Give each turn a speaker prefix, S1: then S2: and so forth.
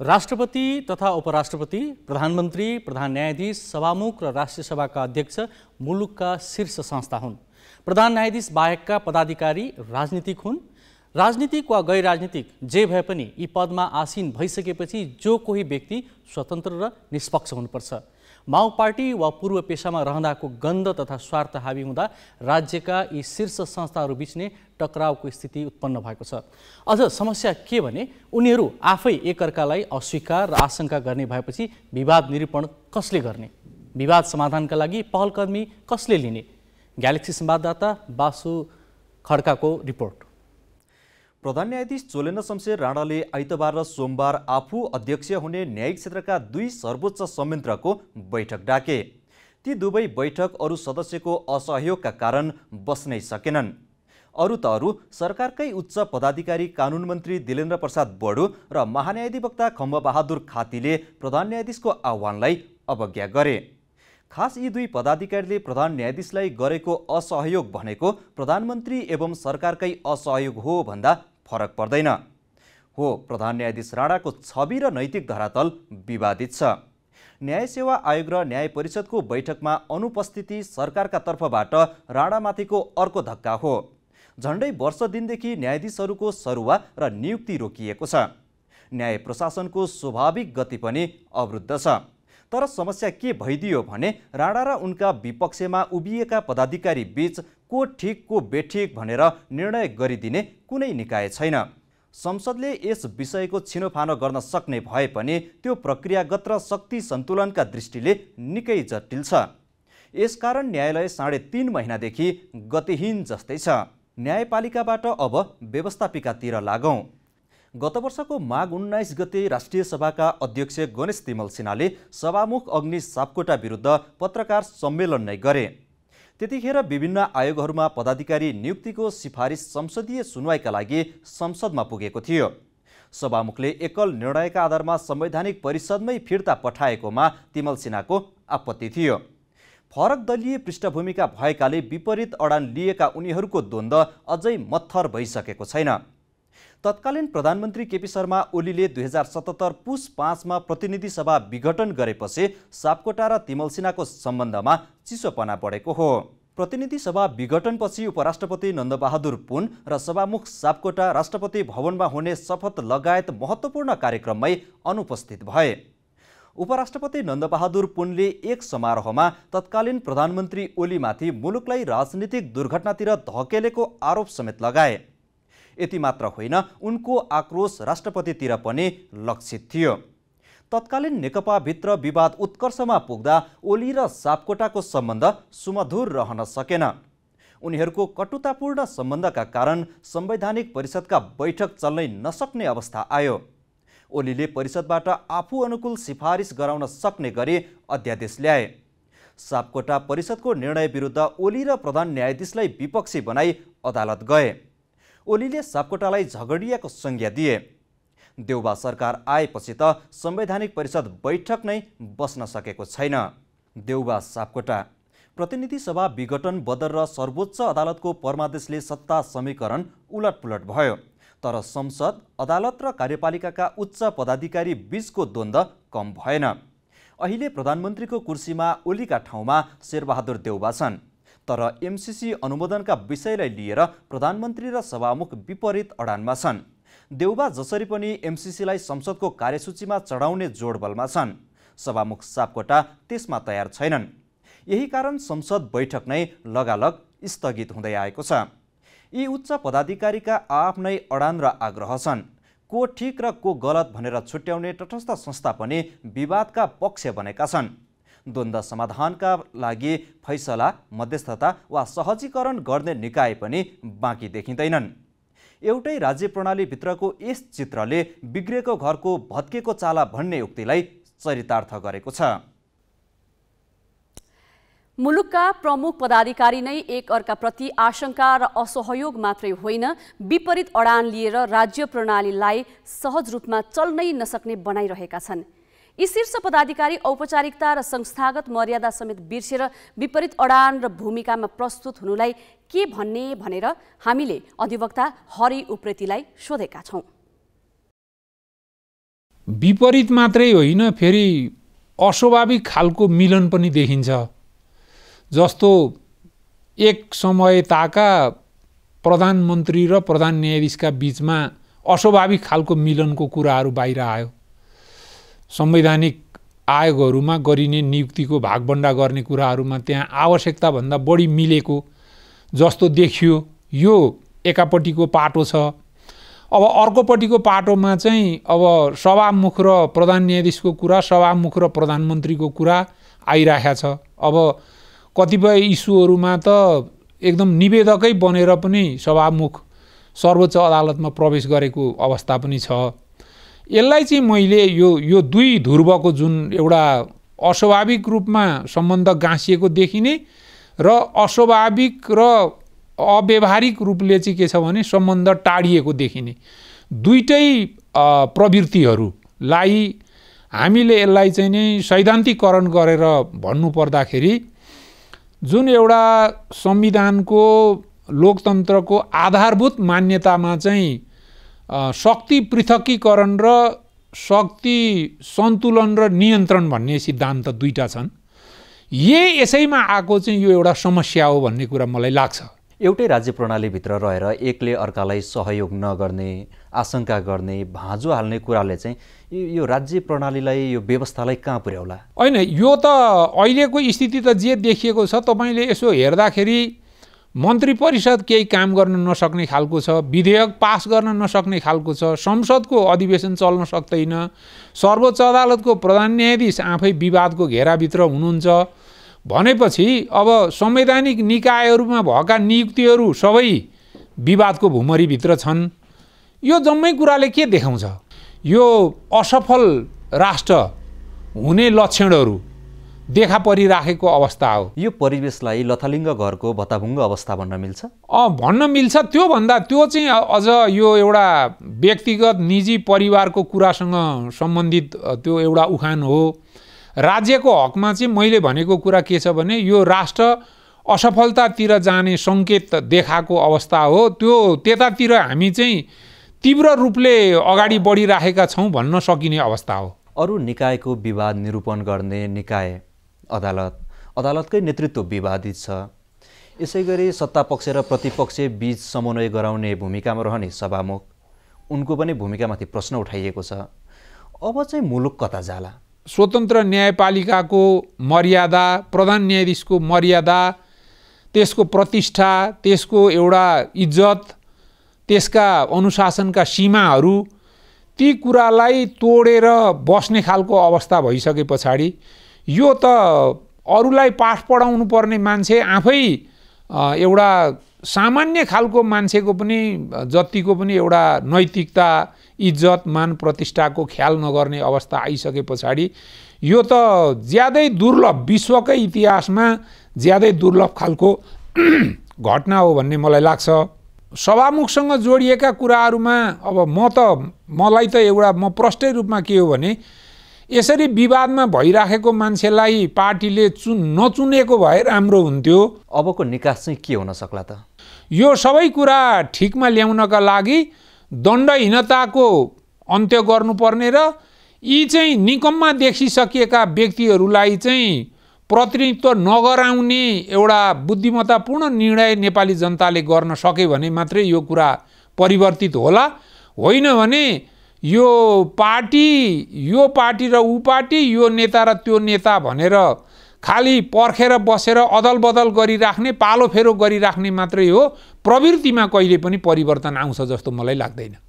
S1: राष्ट्रपति तथा उपराष्ट्रपति प्रधानमन्त्री प्रधान न्यायाधीश सभामुख र राष्ट्रिय सभाका अध्यक्ष मुलुकका शीर्ष संस्था हुन् प्रधान न्यायाधीश बाहेकका पदाधिकारी राजनीतिक हुन् राजनीतिक वा गैर राजनीतिक जे भए पनि यी पदमा आसीन भइसकेपछि जो कोही व्यक्ति स्वतन्त्र र निष्पक्ष हुनुपर्छ माओ पार्टी वा पूर्व पेसामा रहँदाको गन्ध तथा स्वार्थ हावी हुँदा राज्यका यी शीर्ष संस्थाहरू बिच्ने टकरावको स्थिति उत्पन्न भएको छ अझ समस्या के भने उनीहरू आफै एकअर्कालाई अस्वीकार र आशंका गर्ने भएपछि विवाद निरूपण कसले गर्ने विवाद समाधानका लागि पहलकर्मी कसले लिने ग्यालेक्सी संवाददाता बासु खड्काको रिपोर्ट प्रधान न्यायाधीश चोलेन शमशेर राणाले आइतबार र सोमबार आफू अध्यक्ष हुने न्यायिक क्षेत्रका दुई सर्वोच्च संयन्त्रको बैठक डाके ती दुवै बैठक अरू सदस्यको असहयोगका कारण बस्नै सकेनन् अरू त अरू सरकारकै उच्च पदाधिकारी कानुन मन्त्री दिलेन्द्र प्रसाद बडु र महान्यायाधिवक्ता खम्बबहादुर खातीले प्रधान न्यायाधीशको आह्वानलाई अवज्ञा गरे खास यी दुई पदाधिकारीले प्रधान न्यायाधीशलाई गरेको असहयोग भनेको प्रधानमन्त्री एवं सरकारकै असहयोग हो भन्दा फरक पर्दैन हो प्रधान न्यायाधीश राणाको छवि र नैतिक धरातल विवादित छ न्याय सेवा आयोग र न्याय परिषदको बैठकमा अनुपस्थिति सरकारका तर्फबाट राणामाथिको अर्को धक्का हो झन्डै वर्ष दिनदेखि न्यायाधीशहरूको सरुवा र नियुक्ति रोकिएको छ न्याय प्रशासनको स्वाभाविक गति पनि अवरुद्ध छ तर समस्या के भइदियो भने राणा र उनका विपक्षमा उभिएका पदाधिकारी बीच को ठिक को बेठिक भनेर निर्णय गरिदिने कुनै निकाय छैन संसदले यस विषयको छिनोफानो गर्न सक्ने भए पनि त्यो प्रक्रियागत र शक्ति सन्तुलनका दृष्टिले निकै जटिल छ यसकारण न्यायालय साढे तिन महिनादेखि गतिहीन जस्तै छ न्यायपालिकाबाट अब व्यवस्थापिकातिर लागौँ गत वर्षको माघ उन्नाइस गते राष्ट्रिय सभाका अध्यक्ष गणेश तिमल सिन्हाले सभामुख अग्नि सापकोटा विरुद्ध पत्रकार सम्मेलन नै गरे त्यतिखेर विभिन्न आयोगहरूमा पदाधिकारी नियुक्तिको सिफारिस संसदीय सुनवाईका लागि संसदमा पुगेको थियो सभामुखले एकल निर्णयका आधारमा संवैधानिक परिषदमै फिर्ता पठाएकोमा तिमल सिन्हाको आपत्ति थियो फरक दलीय पृष्ठभूमिका भएकाले विपरीत अडान लिएका उनीहरूको द्वन्द अझै मत्थर भइसकेको छैन तत्कालीन प्रधानमन्त्री केपी शर्मा ओलीले दुई हजार सतहत्तर पुस पाँचमा प्रतिनिधि सभा विघटन गरेपछि सापकोटा र तिमलसिनाको सम्बन्धमा चिसोपना बढेको हो प्रतिनिधि सभा विघटनपछि उपराष्ट्रपति नन्दबहादुर पुन र सभामुख सापकोटा राष्ट्रपति भवनमा हुने शपथ लगायत महत्त्वपूर्ण कार्यक्रममै अनुपस्थित भए उपराष्ट्रपति नन्दबहादुर पुनले एक समारोहमा तत्कालीन प्रधानमन्त्री ओलीमाथि मुलुकलाई राजनीतिक दुर्घटनातिर धकेलेको आरोप समेत लगाए यति मात्र होइन उनको आक्रोश राष्ट्रपतितिर पनि लक्षित थियो तत्कालीन नेकपाभित्र विवाद उत्कर्षमा पुग्दा ओली र सापकोटाको सम्बन्ध सुमधुर रहन सकेन उनीहरूको कटुतापूर्ण सम्बन्धका कारण संवैधानिक परिषदका बैठक चल्नै नसक्ने अवस्था आयो ओलीले परिषदबाट आफू अनुकूल सिफारिस गराउन सक्ने गरी अध्यादेश ल्याए सापकोटा परिषदको निर्णय विरुद्ध ओली र प्रधान न्यायाधीशलाई विपक्षी बनाई अदालत गए ओलीले सापकोटालाई झगडिएको संज्ञा दिए देउबा सरकार आएपछि त संवैधानिक परिषद बैठक नै बस्न सकेको छैन देउबा सापकोटा प्रतिनिधि सभा विघटन बदर र सर्वोच्च अदालतको परमादेशले सत्ता समीकरण उलटपुलट भयो तर संसद अदालत र कार्यपालिकाका उच्च पदाधिकारी बीचको द्वन्द्व कम भएन अहिले प्रधानमन्त्रीको कुर्सीमा ओलीका ठाउँमा शेरबहादुर देउबा छन् तर एमसिसी अनुमोदनका विषयलाई लिएर प्रधानमन्त्री र सभामुख विपरीत अडानमा छन् देउबा जसरी पनि एमसिसीलाई संसदको कार्यसूचीमा चढाउने जोडबलमा छन् सभामुख सापकोटा त्यसमा तयार छैनन् यही कारण संसद बैठक नै लगालग स्थगित हुँदै आएको छ यी उच्च पदाधिकारीका आफ्नै अडान र आग्रह छन् को ठिक र को गलत भनेर छुट्याउने तटस्थ संस्था पनि विवादका पक्ष बनेका छन् द्वन्द्व समाधानका लागि फैसला मध्यस्थता वा सहजीकरण गर्ने निकाय पनि बाँकी देखिँदैनन् एउटै राज्य प्रणालीभित्रको यस चित्रले बिग्रेको घरको भत्केको चाला भन्ने उक्तिलाई चरितार्थ गरेको छ मुलुकका प्रमुख पदाधिकारी नै एक अर्काप्रति आशंका र असहयोग मात्रै होइन विपरीत अडान लिएर राज्य प्रणालीलाई सहज रूपमा चल्नै नसक्ने बनाइरहेका छन् यी शीर्ष पदाधिकारी औपचारिकता र संस्थागत मर्यादा समेत बिर्सेर विपरीत अडान र भूमिकामा प्रस्तुत हुनुलाई के भन्ने भनेर हामीले अधिवक्ता हरि उप्रेतीलाई सोधेका छौँ
S2: विपरीत मात्रै होइन फेरि अस्वाभाविक खालको मिलन पनि देखिन्छ जस्तो एक समय ताका प्रधानमन्त्री र प्रधान न्यायाधीशका बिचमा अस्वाभाविक खालको मिलनको कुराहरू बाहिर आयो संवैधानिक आयोगहरूमा गरिने नियुक्तिको भागभन्डा गर्ने कुराहरूमा त्यहाँ आवश्यकताभन्दा बढी मिलेको जस्तो देखियो यो एकापट्टिको पाटो छ अब अर्कोपट्टिको पाटोमा चाहिँ अब सभामुख र प्रधान न्यायाधीशको कुरा सभामुख र प्रधानमन्त्रीको कुरा आइरहेको छ अब कतिपय इस्युहरूमा त एकदम निवेदकै बनेर पनि सभामुख सर्वोच्च अदालतमा प्रवेश गरेको अवस्था पनि छ यसलाई चाहिँ मैले यो यो दुई ध्रुवको जुन एउटा अस्वाभाविक रूपमा सम्बन्ध गाँसिएको देखिने र अस्वाभाविक र अव्यवहारिक रूपले चाहिँ के छ भने सम्बन्ध टाढिएको देखिने दुइटै प्रवृत्तिहरूलाई हामीले यसलाई चाहिँ नै सैद्धान्तिकरण गरेर भन्नुपर्दाखेरि जुन एउटा संविधानको लोकतन्त्रको आधारभूत मान्यतामा चाहिँ शक्ति पृथकीकरण र शक्ति सन्तुलन र नियन्त्रण भन्ने सिद्धान्त दुईवटा छन् यही यसैमा आएको चाहिँ यो एउटा समस्या हो भन्ने कुरा मलाई लाग्छ एउटै राज्य प्रणालीभित्र रहेर एकले
S1: अर्कालाई सहयोग नगर्ने आशंका गर्ने भाँजो हाल्ने कुराले चाहिँ यो राज्य प्रणालीलाई यो व्यवस्थालाई कहाँ पुर्याउला
S2: होइन यो त अहिलेको स्थिति त जे देखिएको छ तपाईँले यसो हेर्दाखेरि मन्त्री परिषद केही काम गर्न नसक्ने खालको छ विधेयक पास गर्न नसक्ने खालको छ संसदको अधिवेशन चल्न सक्दैन सर्वोच्च अदालतको प्रधान न्यायाधीश आफै विवादको घेराभित्र हुनुहुन्छ भनेपछि अब संवैधानिक निकायहरूमा भएका नियुक्तिहरू सबै विवादको भुमरीभित्र छन् यो जम्मै कुराले के देखाउँछ यो असफल राष्ट्र हुने लक्षणहरू देखा परिराखेको अवस्था हो यो परिवेशलाई लथालिङ्ग घरको भत्ताभुङ्ग अवस्था भन्न मिल्छ अँ भन्न मिल्छ त्योभन्दा त्यो चाहिँ अझ यो एउटा व्यक्तिगत निजी परिवारको कुरासँग सम्बन्धित त्यो एउटा उखान हो राज्यको हकमा चाहिँ मैले भनेको कुरा के छ भने यो राष्ट्र असफलतातिर जाने सङ्केत देखाएको अवस्था हो त्यो त्यतातिर हामी चाहिँ तीव्र रूपले अगाडि बढिराखेका छौँ भन्न सकिने अवस्था हो अरू निकायको विवाद निरूपण गर्ने निकाय अदालत अदालतकै
S1: नेतृत्व विवादित छ यसै गरी सत्तापक्ष र प्रतिपक्ष बीच समन्वय गराउने भूमिकामा रहने सभामुख उनको पनि भूमिकामाथि प्रश्न उठाइएको छ अब चाहिँ
S2: मुलुक कता जाला स्वतन्त्र न्यायपालिकाको मर्यादा प्रधान न्यायाधीशको मर्यादा त्यसको प्रतिष्ठा त्यसको एउटा इज्जत त्यसका अनुशासनका सीमाहरू ती कुरालाई तोडेर बस्ने खालको अवस्था भइसके पछाडि यो त अरूलाई पाठ पढाउनु पर्ने मान्छे आफै एउटा सामान्य खालको मान्छेको पनि जतिको पनि एउटा नैतिकता इज्जत मान प्रतिष्ठाको ख्याल नगर्ने अवस्था आइसके पछाडि यो त ज्यादै दुर्लभ विश्वकै इतिहासमा ज्यादै दुर्लभ खालको घटना हो भन्ने मलाई लाग्छ सभामुखसँग जोडिएका कुराहरूमा अब म त मलाई त एउटा म प्रष्टै रूपमा के हो भने यसरी विवादमा भइराखेको मान्छेलाई पार्टीले चुन नचुनेको भए राम्रो हुन्थ्यो अबको निकास चाहिँ के हुन सक्ला त यो सबै कुरा ठिकमा ल्याउनका लागि दण्डहीनताको अन्त्य गर्नुपर्ने र यी चाहिँ निकममा देखिसकिएका व्यक्तिहरूलाई चाहिँ प्रतिनिधित्व नगराउने एउटा बुद्धिमत्तापूर्ण निर्णय नेपाली जनताले गर्न सक्यो भने मात्रै यो कुरा परिवर्तित होला होइन भने यो पार्टी यो पार्टी र ऊ पार्टी यो नेता र त्यो नेता भनेर खालि पर्खेर बसेर अदल बदल गरिराख्ने फेरो गरिराख्ने मात्रै हो प्रवृत्तिमा कहिले पनि परिवर्तन आउँछ जस्तो मलाई लाग्दैन